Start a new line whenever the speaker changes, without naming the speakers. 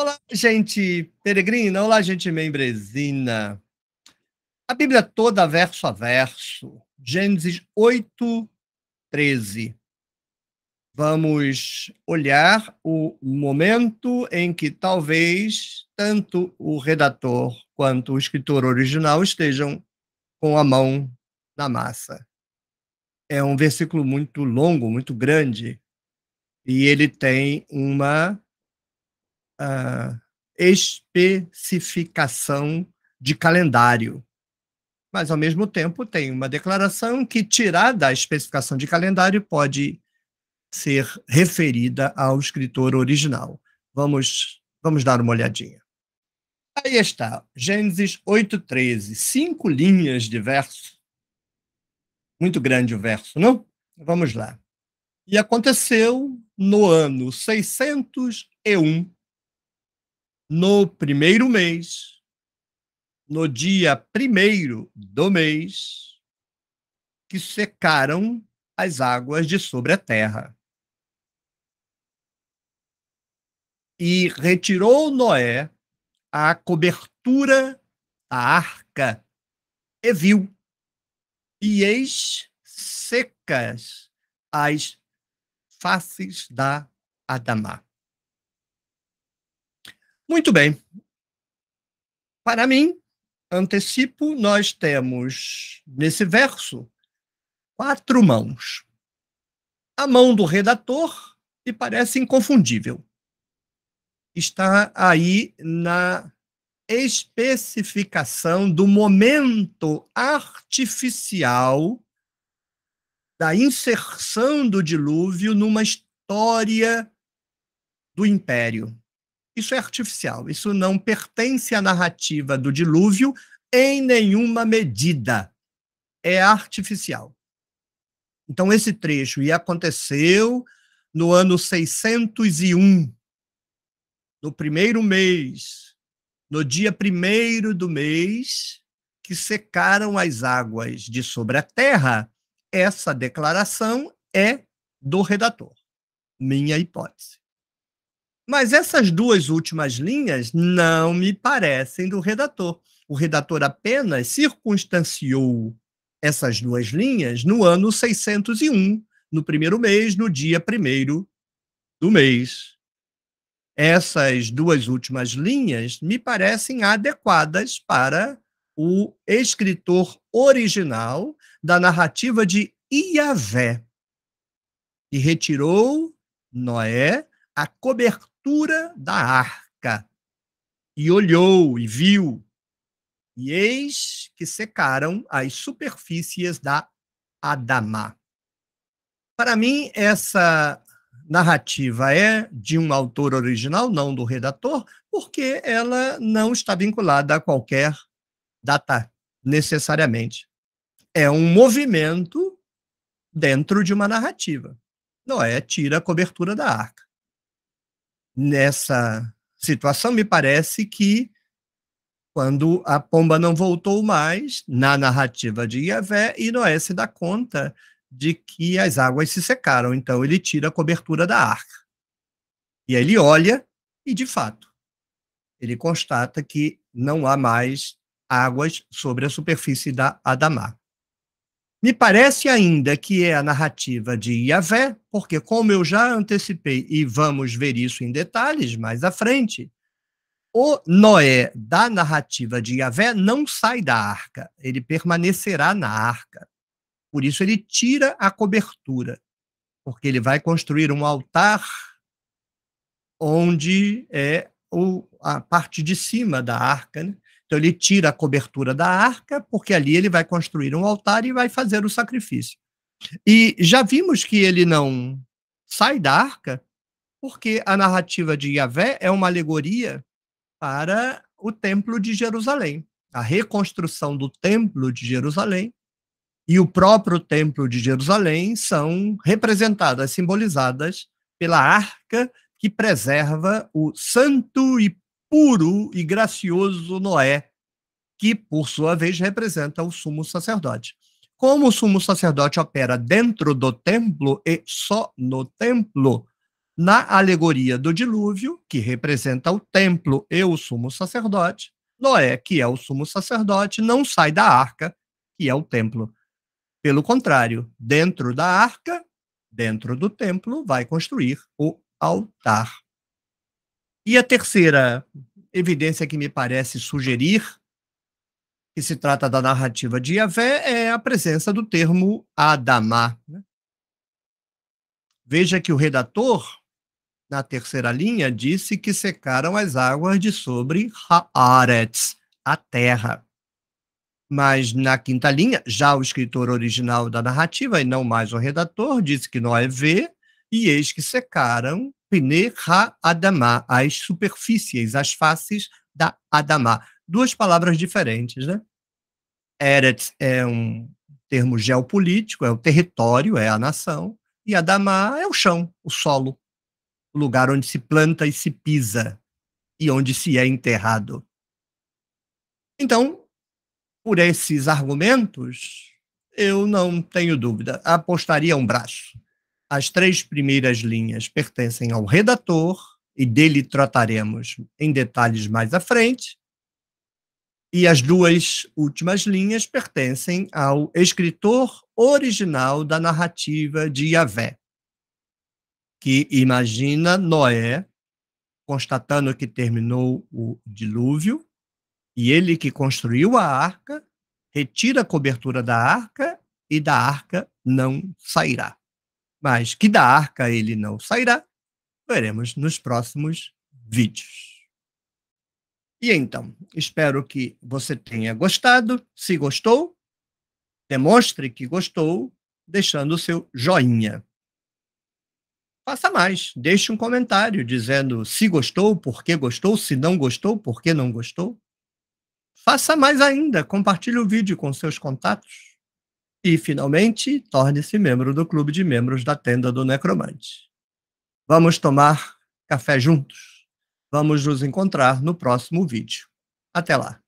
Olá, gente peregrina, olá, gente membresina. A Bíblia toda, verso a verso, Gênesis 8, 13. Vamos olhar o momento em que talvez tanto o redator quanto o escritor original estejam com a mão na massa. É um versículo muito longo, muito grande, e ele tem uma uh, especificação de calendário. Mas, ao mesmo tempo, tem uma declaração que, tirada a especificação de calendário, pode ser referida ao escritor original. Vamos, vamos dar uma olhadinha. Aí está, Gênesis 8,13, cinco linhas de verso. Muito grande o verso, não? Vamos lá. E aconteceu no ano 601 no primeiro mês, no dia primeiro do mês, que secaram as águas de sobre a terra. E retirou Noé a cobertura da arca e viu, e eis secas as faces da Adamá. Muito bem. Para mim, antecipo, nós temos nesse verso quatro mãos. A mão do redator me parece inconfundível. Está aí na especificação do momento artificial da inserção do dilúvio numa história do império. Isso é artificial, isso não pertence à narrativa do dilúvio em nenhuma medida. É artificial. Então, esse trecho, e aconteceu no ano 601, no primeiro mês, no dia primeiro do mês, que secaram as águas de sobre a terra, essa declaração é do redator. Minha hipótese. Mas essas duas últimas linhas não me parecem do redator. O redator apenas circunstanciou essas duas linhas no ano 601, no primeiro mês, no dia primeiro do mês. Essas duas últimas linhas me parecem adequadas para o escritor original da narrativa de Iavé, que retirou Noé a cobertura da arca, e olhou e viu, e eis que secaram as superfícies da adama Para mim, essa narrativa é de um autor original, não do redator, porque ela não está vinculada a qualquer data necessariamente. É um movimento dentro de uma narrativa. Noé tira a cobertura da arca nessa situação, me parece que quando a pomba não voltou mais, na narrativa de Iavé, Noé se dá conta de que as águas se secaram. Então ele tira a cobertura da arca. E aí ele olha e, de fato, ele constata que não há mais águas sobre a superfície da Adamá. Me parece ainda que é a narrativa de Iavé, porque, como eu já antecipei, e vamos ver isso em detalhes mais à frente, o Noé da narrativa de Iavé não sai da arca, ele permanecerá na arca. Por isso, ele tira a cobertura, porque ele vai construir um altar onde é a parte de cima da arca, né? Então ele tira a cobertura da arca, porque ali ele vai construir um altar e vai fazer o sacrifício. E já vimos que ele não sai da arca, porque a narrativa de Yahvé é uma alegoria para o Templo de Jerusalém. A reconstrução do Templo de Jerusalém e o próprio Templo de Jerusalém são representadas, simbolizadas pela arca que preserva o santo e puro e gracioso Noé, que, por sua vez, representa o sumo sacerdote. Como o sumo sacerdote opera dentro do templo e só no templo, na alegoria do dilúvio, que representa o templo e o sumo sacerdote, Noé, que é o sumo sacerdote, não sai da arca, que é o templo. Pelo contrário, dentro da arca, dentro do templo, vai construir o altar. E a terceira evidência que me parece sugerir que se trata da narrativa de Yahvé é a presença do termo Adamá. Né? Veja que o redator, na terceira linha, disse que secaram as águas de sobre Haaretz, a terra. Mas na quinta linha, já o escritor original da narrativa, e não mais o redator, disse que Noé vê, e eis que secaram Pnei Adamá, as superfícies, as faces da Adamá. Duas palavras diferentes, né? Eretz é um termo geopolítico, é o território, é a nação, e Adamá é o chão, o solo, o lugar onde se planta e se pisa e onde se é enterrado. Então, por esses argumentos, eu não tenho dúvida, apostaria um braço as três primeiras linhas pertencem ao redator, e dele trataremos em detalhes mais à frente. E as duas últimas linhas pertencem ao escritor original da narrativa de Yahvé, que imagina Noé constatando que terminou o dilúvio, e ele que construiu a arca, retira a cobertura da arca e da arca não sairá. Mas que da arca ele não sairá, veremos nos próximos vídeos. E então, espero que você tenha gostado. Se gostou, demonstre que gostou, deixando o seu joinha. Faça mais, deixe um comentário dizendo se gostou, por que gostou, se não gostou, por que não gostou. Faça mais ainda, compartilhe o vídeo com seus contatos. E, finalmente, torne-se membro do clube de membros da Tenda do Necromante. Vamos tomar café juntos. Vamos nos encontrar no próximo vídeo. Até lá!